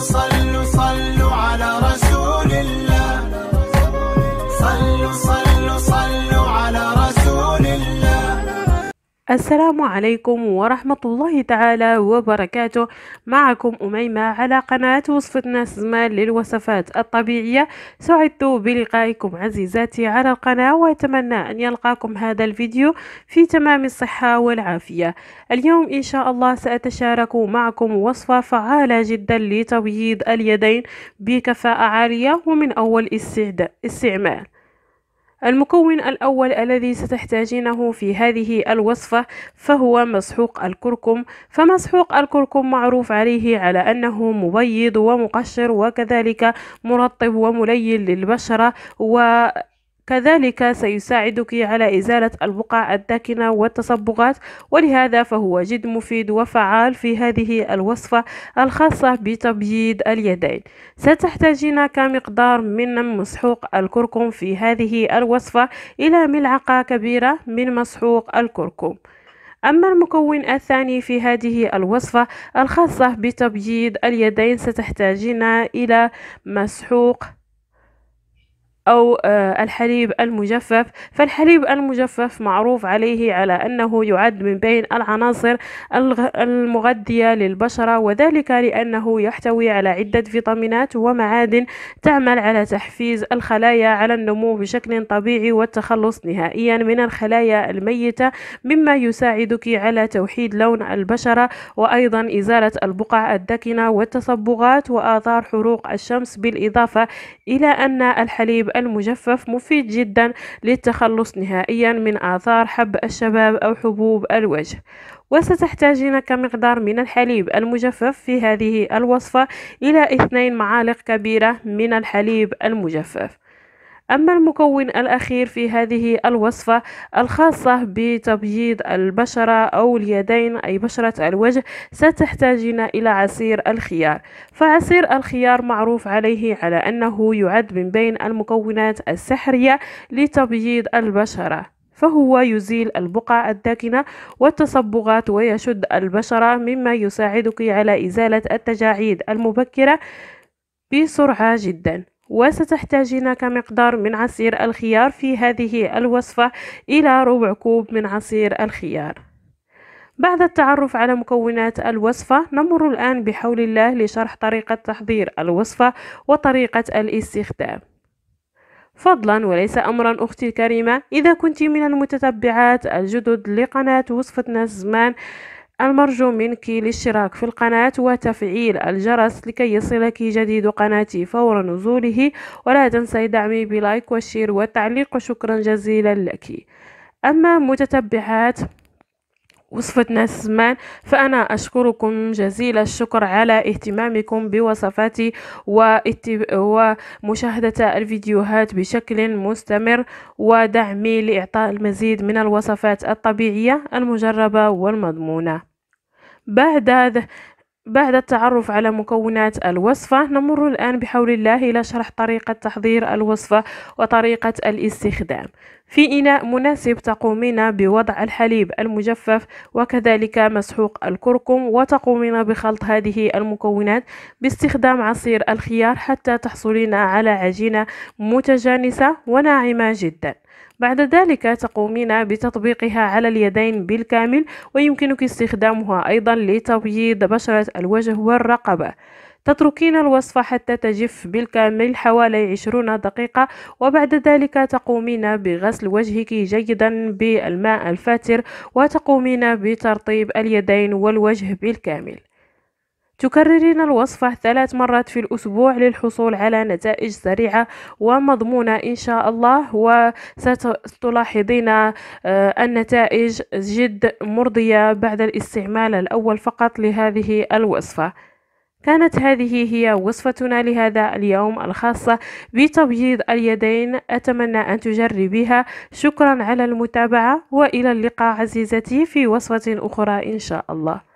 صلوا صلوا السلام عليكم ورحمة الله تعالى وبركاته معكم أميمة على قناة وصفتنا سزمان للوصفات الطبيعية سعدت بلقائكم عزيزاتي على القناة وأتمنى أن يلقاكم هذا الفيديو في تمام الصحة والعافية اليوم إن شاء الله سأتشارك معكم وصفة فعالة جدا لتبييض اليدين بكفاءة عالية ومن أول استعمال المكون الأول الذي ستحتاجينه في هذه الوصفة فهو مسحوق الكركم فمسحوق الكركم معروف عليه على أنه مبيض ومقشر وكذلك مرطب وملين للبشرة و كذلك سيساعدك على إزالة البقع الداكنة والتصبغات ولهذا فهو جد مفيد وفعال في هذه الوصفة الخاصة بتبييض اليدين ستحتاجين كمقدار من مسحوق الكركم في هذه الوصفة إلى ملعقة كبيرة من مسحوق الكركم أما المكون الثاني في هذه الوصفة الخاصة بتبييض اليدين ستحتاجين إلى مسحوق أو آه، الحليب المجفف فالحليب المجفف معروف عليه على أنه يعد من بين العناصر المغذية للبشرة وذلك لأنه يحتوي على عدة فيتامينات ومعادن تعمل على تحفيز الخلايا على النمو بشكل طبيعي والتخلص نهائيا من الخلايا الميتة مما يساعدك على توحيد لون البشرة وأيضا إزالة البقع الدكنة والتصبغات وآثار حروق الشمس بالإضافة إلى أن الحليب المجفف مفيد جدا للتخلص نهائيا من آثار حب الشباب أو حبوب الوجه وستحتاجين كمقدار من الحليب المجفف في هذه الوصفة إلى اثنين معالق كبيرة من الحليب المجفف أما المكون الأخير في هذه الوصفة الخاصة بتبييض البشرة أو اليدين أي بشرة الوجه ستحتاجين إلى عصير الخيار فعصير الخيار معروف عليه على أنه يعد من بين المكونات السحرية لتبييض البشرة فهو يزيل البقع الداكنة والتصبغات ويشد البشرة مما يساعدك على إزالة التجاعيد المبكرة بسرعة جداً وستحتاجين كمقدار من عصير الخيار في هذه الوصفة إلى ربع كوب من عصير الخيار بعد التعرف على مكونات الوصفة نمر الآن بحول الله لشرح طريقة تحضير الوصفة وطريقة الاستخدام فضلا وليس أمرا أختي الكريمة إذا كنت من المتتبعات الجدد لقناة وصفتنا زمان المرجو منك الاشتراك في القناة وتفعيل الجرس لكي يصلك جديد قناتي فور نزوله ولا تنسي دعمي بلايك والشير والتعليق وشكرا جزيلا لك أما متتبعات وصفة ناس زمان فأنا أشكركم جزيل الشكر على اهتمامكم بوصفاتي ومشاهدة الفيديوهات بشكل مستمر ودعمي لإعطاء المزيد من الوصفات الطبيعية المجربة والمضمونة بعد بعد التعرف على مكونات الوصفة نمر الآن بحول الله إلى شرح طريقة تحضير الوصفة وطريقة الاستخدام في إناء مناسب تقومين بوضع الحليب المجفف وكذلك مسحوق الكركم وتقومين بخلط هذه المكونات باستخدام عصير الخيار حتى تحصلين على عجينة متجانسة وناعمة جدا بعد ذلك تقومين بتطبيقها على اليدين بالكامل ويمكنك استخدامها أيضا لتبييض بشرة الوجه والرقبة تتركين الوصفة حتى تجف بالكامل حوالي 20 دقيقة وبعد ذلك تقومين بغسل وجهك جيدا بالماء الفاتر وتقومين بترطيب اليدين والوجه بالكامل تكررين الوصفة ثلاث مرات في الأسبوع للحصول على نتائج سريعة ومضمونة إن شاء الله وستلاحظين آه، النتائج جد مرضية بعد الاستعمال الأول فقط لهذه الوصفة كانت هذه هي وصفتنا لهذا اليوم الخاصة بتبييض اليدين أتمنى أن تجربيها شكرا على المتابعة وإلى اللقاء عزيزتي في وصفة أخرى إن شاء الله